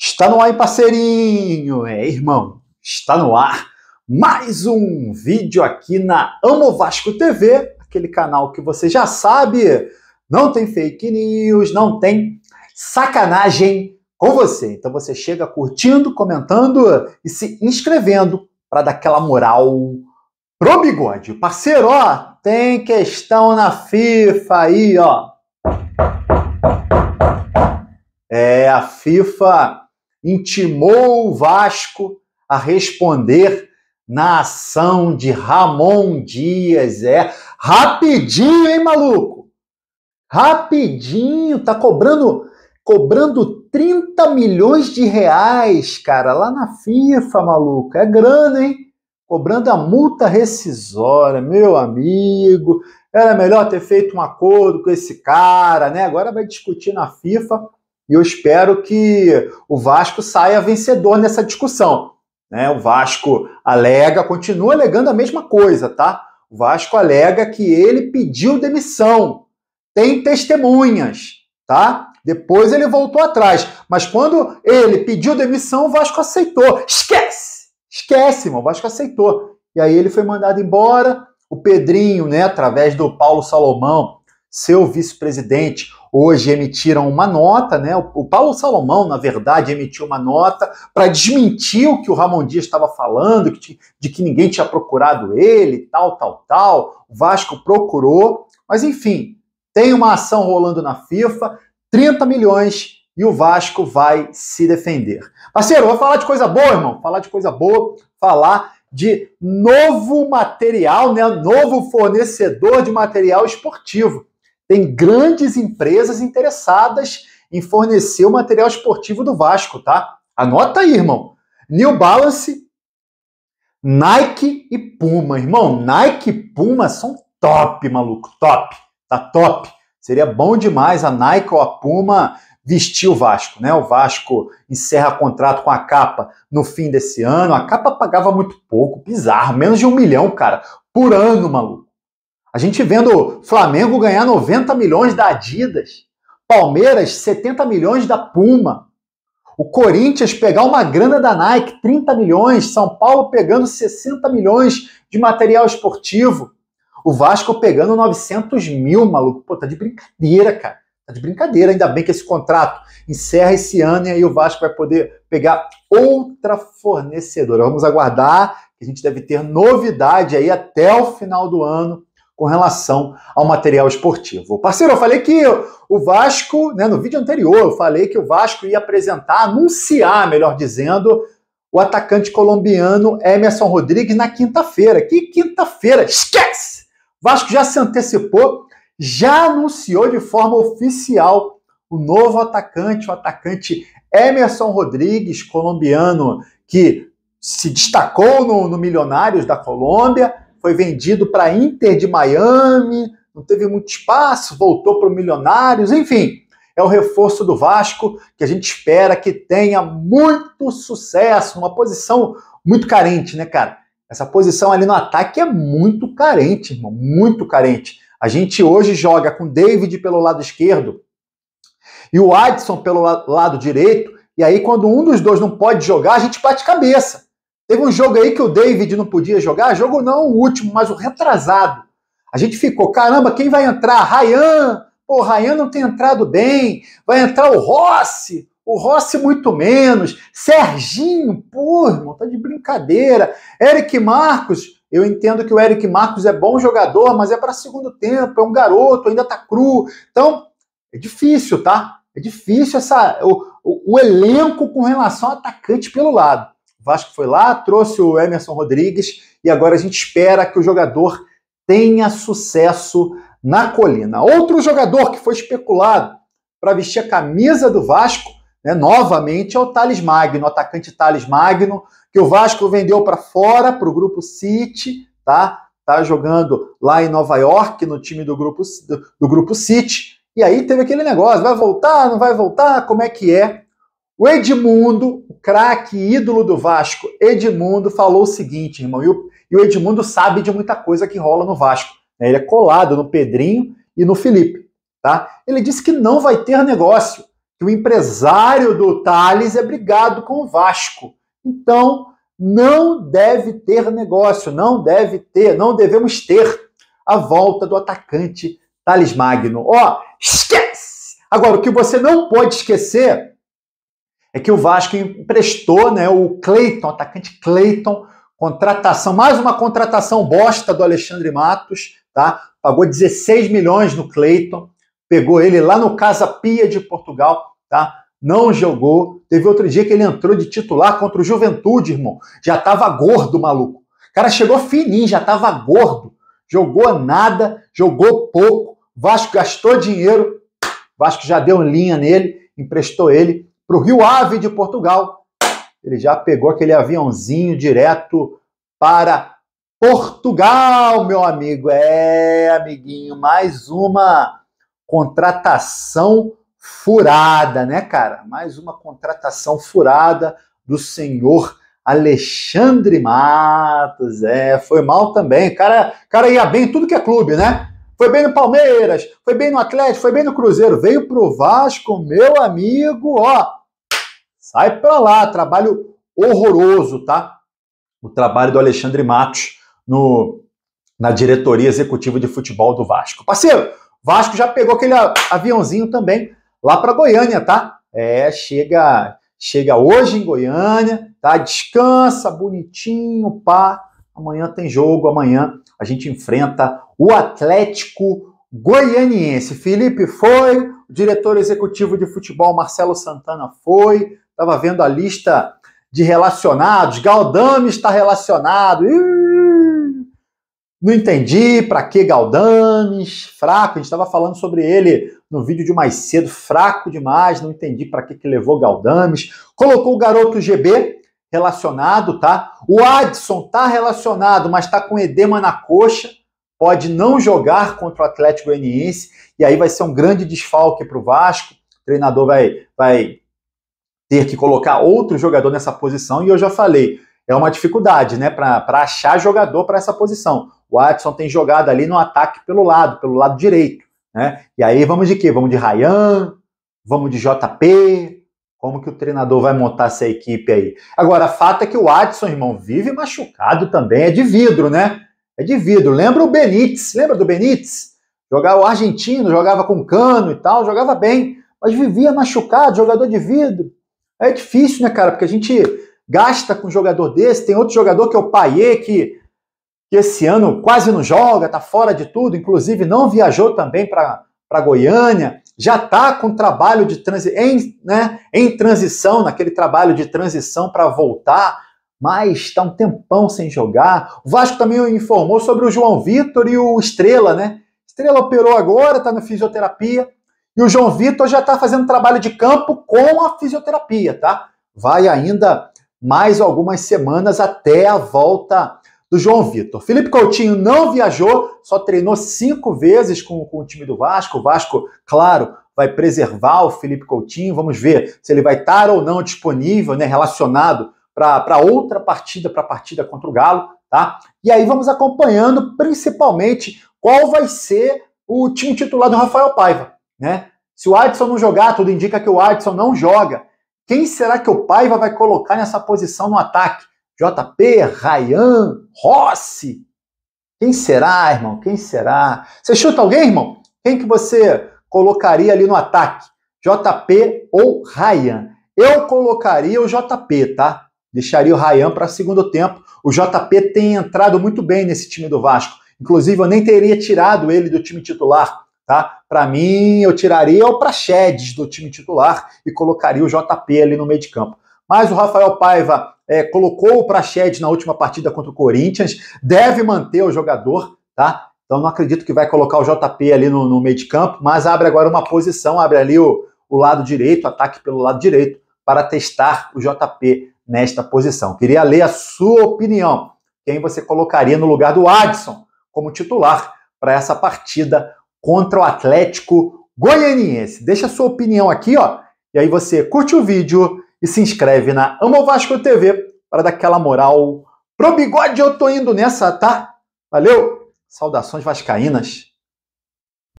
Está no ar, parceirinho! É, irmão, está no ar mais um vídeo aqui na Amo Vasco TV, aquele canal que você já sabe, não tem fake news, não tem sacanagem com você. Então você chega curtindo, comentando e se inscrevendo para dar aquela moral pro bigode. Parceiro, ó, tem questão na FIFA aí, ó. É, a FIFA intimou o Vasco a responder na ação de Ramon Dias. É rapidinho, hein, maluco? Rapidinho, tá cobrando cobrando 30 milhões de reais, cara, lá na FIFA, maluco. É grana, hein? Cobrando a multa rescisória, meu amigo. Era melhor ter feito um acordo com esse cara, né? Agora vai discutir na FIFA e eu espero que o Vasco saia vencedor nessa discussão. Né? O Vasco alega, continua alegando a mesma coisa, tá? O Vasco alega que ele pediu demissão. Tem testemunhas, tá? Depois ele voltou atrás. Mas quando ele pediu demissão, o Vasco aceitou. Esquece! Esquece, irmão. O Vasco aceitou. E aí ele foi mandado embora. O Pedrinho, né, através do Paulo Salomão, seu vice-presidente, hoje emitiram uma nota, né? O Paulo Salomão, na verdade, emitiu uma nota para desmentir o que o Ramon Dias estava falando, de que ninguém tinha procurado ele, tal, tal, tal. O Vasco procurou, mas enfim, tem uma ação rolando na FIFA, 30 milhões e o Vasco vai se defender. Parceiro, vou falar de coisa boa, irmão. Falar de coisa boa, falar de novo material, né? Novo fornecedor de material esportivo tem grandes empresas interessadas em fornecer o material esportivo do Vasco, tá? Anota aí, irmão. New Balance, Nike e Puma, irmão. Nike e Puma são top, maluco, top. Tá top. Seria bom demais a Nike ou a Puma vestir o Vasco, né? O Vasco encerra contrato com a capa no fim desse ano. A capa pagava muito pouco, bizarro, menos de um milhão, cara, por ano, maluco. A gente vendo Flamengo ganhar 90 milhões da Adidas, Palmeiras 70 milhões da Puma, o Corinthians pegar uma grana da Nike, 30 milhões, São Paulo pegando 60 milhões de material esportivo, o Vasco pegando 900 mil, maluco. Pô, tá de brincadeira, cara. Tá de brincadeira. Ainda bem que esse contrato encerra esse ano e aí o Vasco vai poder pegar outra fornecedora. Vamos aguardar que a gente deve ter novidade aí até o final do ano com relação ao material esportivo. Parceiro, eu falei que o Vasco, né, no vídeo anterior, eu falei que o Vasco ia apresentar, anunciar, melhor dizendo, o atacante colombiano Emerson Rodrigues na quinta-feira. Que quinta-feira? Esquece! O Vasco já se antecipou, já anunciou de forma oficial o novo atacante, o atacante Emerson Rodrigues, colombiano, que se destacou no, no Milionários da Colômbia, foi vendido para a Inter de Miami, não teve muito espaço, voltou para o Milionários, enfim. É o reforço do Vasco que a gente espera que tenha muito sucesso, uma posição muito carente, né, cara? Essa posição ali no ataque é muito carente, irmão, muito carente. A gente hoje joga com David pelo lado esquerdo e o Adson pelo lado direito, e aí quando um dos dois não pode jogar, a gente bate cabeça. Teve um jogo aí que o David não podia jogar, jogo não o último, mas o retrasado. A gente ficou, caramba, quem vai entrar? Ryan! Pô, Ryan não tem entrado bem. Vai entrar o Rossi, o Rossi muito menos. Serginho, pô, irmão, tá de brincadeira. Eric Marcos, eu entendo que o Eric Marcos é bom jogador, mas é para segundo tempo, é um garoto, ainda tá cru. Então, é difícil, tá? É difícil essa, o, o, o elenco com relação ao atacante pelo lado. Vasco foi lá, trouxe o Emerson Rodrigues e agora a gente espera que o jogador tenha sucesso na colina. Outro jogador que foi especulado para vestir a camisa do Vasco, né, novamente, é o Thales Magno, o atacante Thales Magno, que o Vasco vendeu para fora, para o grupo City, tá? Tá jogando lá em Nova York, no time do grupo, do, do grupo City. E aí teve aquele negócio: vai voltar, não vai voltar? Como é que é? O Edmundo, o craque ídolo do Vasco, Edmundo, falou o seguinte, irmão, e o, e o Edmundo sabe de muita coisa que rola no Vasco. Né? Ele é colado no Pedrinho e no Felipe. Tá? Ele disse que não vai ter negócio, que o empresário do Thales é brigado com o Vasco. Então, não deve ter negócio, não deve ter, não devemos ter a volta do atacante Thales Magno. Ó, oh, esquece! Agora, o que você não pode esquecer é que o Vasco emprestou né, o Cleiton, atacante Cleiton, contratação, mais uma contratação bosta do Alexandre Matos, tá? Pagou 16 milhões no Cleiton, pegou ele lá no Casa Pia de Portugal, tá? Não jogou. Teve outro dia que ele entrou de titular contra o Juventude, irmão. Já tava gordo, maluco. O cara chegou fininho, já tava gordo. Jogou nada, jogou pouco. Vasco gastou dinheiro. Vasco já deu linha nele, emprestou ele para o Rio Ave de Portugal, ele já pegou aquele aviãozinho direto para Portugal, meu amigo. É, amiguinho, mais uma contratação furada, né, cara? Mais uma contratação furada do senhor Alexandre Matos. É, foi mal também. Cara, cara ia bem em tudo que é clube, né? Foi bem no Palmeiras, foi bem no Atlético, foi bem no Cruzeiro, veio pro Vasco, meu amigo, ó Sai para lá, trabalho horroroso, tá? O trabalho do Alexandre Matos no, na diretoria executiva de futebol do Vasco. Parceiro, Vasco já pegou aquele aviãozinho também lá para Goiânia, tá? É, chega chega hoje em Goiânia, tá? Descansa bonitinho, pá. Amanhã tem jogo, amanhã a gente enfrenta o Atlético Goianiense. Felipe foi, o diretor executivo de futebol Marcelo Santana foi, Estava vendo a lista de relacionados. Galdame está relacionado. não entendi para que Galdames, fraco. A gente estava falando sobre ele no vídeo de mais cedo, fraco demais. Não entendi para que, que levou Galdames. Colocou o garoto GB relacionado, tá? O Adson tá relacionado, mas está com edema na coxa. Pode não jogar contra o Atlético Goianiense e aí vai ser um grande desfalque para o Vasco. O treinador vai, vai ter que colocar outro jogador nessa posição, e eu já falei, é uma dificuldade, né, para achar jogador para essa posição. O Watson tem jogado ali no ataque pelo lado, pelo lado direito, né? E aí vamos de quê? Vamos de Ryan, vamos de JP, como que o treinador vai montar essa equipe aí? Agora, fato é que o Watson, irmão, vive machucado também, é de vidro, né? É de vidro. Lembra o Benítez, lembra do Benítez? Jogava o argentino, jogava com cano e tal, jogava bem, mas vivia machucado, jogador de vidro. É difícil, né, cara? Porque a gente gasta com um jogador desse. Tem outro jogador que é o Paier, que, que esse ano quase não joga, tá fora de tudo, inclusive não viajou também para Goiânia. Já tá com trabalho de transição, em, né, em transição, naquele trabalho de transição para voltar, mas está um tempão sem jogar. O Vasco também informou sobre o João Vitor e o Estrela, né? Estrela operou agora, está na fisioterapia, e o João Vitor já está fazendo trabalho de campo com a fisioterapia, tá? Vai ainda mais algumas semanas até a volta do João Vitor. Felipe Coutinho não viajou, só treinou cinco vezes com, com, o time do Vasco. O Vasco, claro, vai preservar o Felipe Coutinho. Vamos ver se ele vai estar ou não disponível, né, relacionado para outra partida, para a partida contra o Galo, tá? E aí vamos acompanhando principalmente qual vai ser o time titular do Rafael Paiva. Né? Se o Adson não jogar, tudo indica que o Adson não joga. Quem será que o Paiva vai colocar nessa posição no ataque? JP, Rayan, Rossi? Quem será, irmão? Quem será? Você chuta alguém, irmão? Quem que você colocaria ali no ataque? JP ou Rayan? Eu colocaria o JP, tá? Deixaria o Rayan para segundo tempo. O JP tem entrado muito bem nesse time do Vasco. Inclusive, eu nem teria tirado ele do time titular, tá? Para mim, eu tiraria o Praxedes do time titular e colocaria o JP ali no meio de campo. Mas o Rafael Paiva é, colocou o Praxedes na última partida contra o Corinthians, deve manter o jogador, tá? Então não acredito que vai colocar o JP ali no, no meio de campo, mas abre agora uma posição, abre ali o, o lado direito, ataque pelo lado direito, para testar o JP nesta posição. Queria ler a sua opinião. Quem você colocaria no lugar do Adson como titular para essa partida contra o Atlético Goianiense. Deixa a sua opinião aqui, ó. E aí você curte o vídeo e se inscreve na Amo Vasco TV para dar aquela moral. Pro bigode eu tô indo nessa, tá? Valeu! Saudações vascaínas!